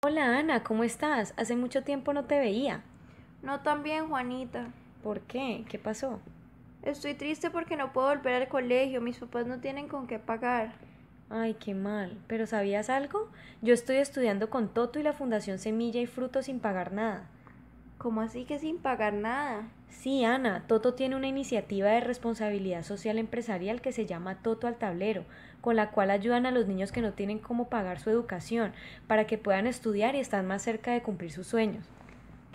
Hola Ana, ¿cómo estás? Hace mucho tiempo no te veía. No tan bien, Juanita. ¿Por qué? ¿Qué pasó? Estoy triste porque no puedo volver al colegio. Mis papás no tienen con qué pagar. Ay, qué mal. ¿Pero sabías algo? Yo estoy estudiando con Toto y la Fundación Semilla y Fruto sin pagar nada. ¿Cómo así que sin pagar nada? Sí, Ana, Toto tiene una iniciativa de responsabilidad social empresarial que se llama Toto al Tablero, con la cual ayudan a los niños que no tienen cómo pagar su educación, para que puedan estudiar y están más cerca de cumplir sus sueños.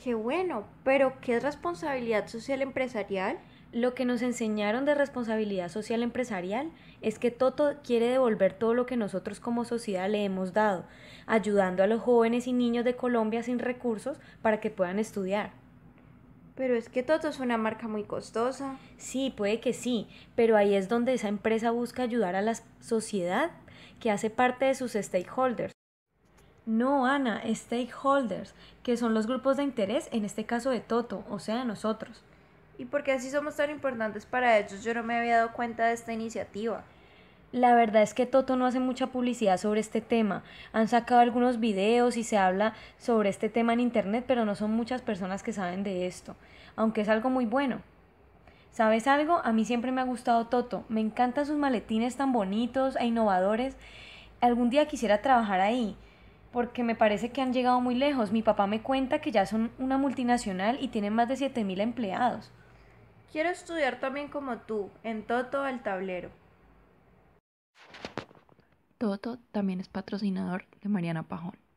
Qué bueno, pero ¿qué es responsabilidad social empresarial? Lo que nos enseñaron de responsabilidad social empresarial es que Toto quiere devolver todo lo que nosotros como sociedad le hemos dado, ayudando a los jóvenes y niños de Colombia sin recursos para que puedan estudiar. Pero es que Toto es una marca muy costosa. Sí, puede que sí, pero ahí es donde esa empresa busca ayudar a la sociedad que hace parte de sus stakeholders, no, Ana, stakeholders, que son los grupos de interés, en este caso de Toto, o sea, nosotros. ¿Y por qué así somos tan importantes para ellos? Yo no me había dado cuenta de esta iniciativa. La verdad es que Toto no hace mucha publicidad sobre este tema. Han sacado algunos videos y se habla sobre este tema en Internet, pero no son muchas personas que saben de esto, aunque es algo muy bueno. ¿Sabes algo? A mí siempre me ha gustado Toto. Me encantan sus maletines tan bonitos e innovadores. Algún día quisiera trabajar ahí porque me parece que han llegado muy lejos. Mi papá me cuenta que ya son una multinacional y tienen más de 7.000 empleados. Quiero estudiar también como tú, en Toto al tablero. Toto también es patrocinador de Mariana Pajón.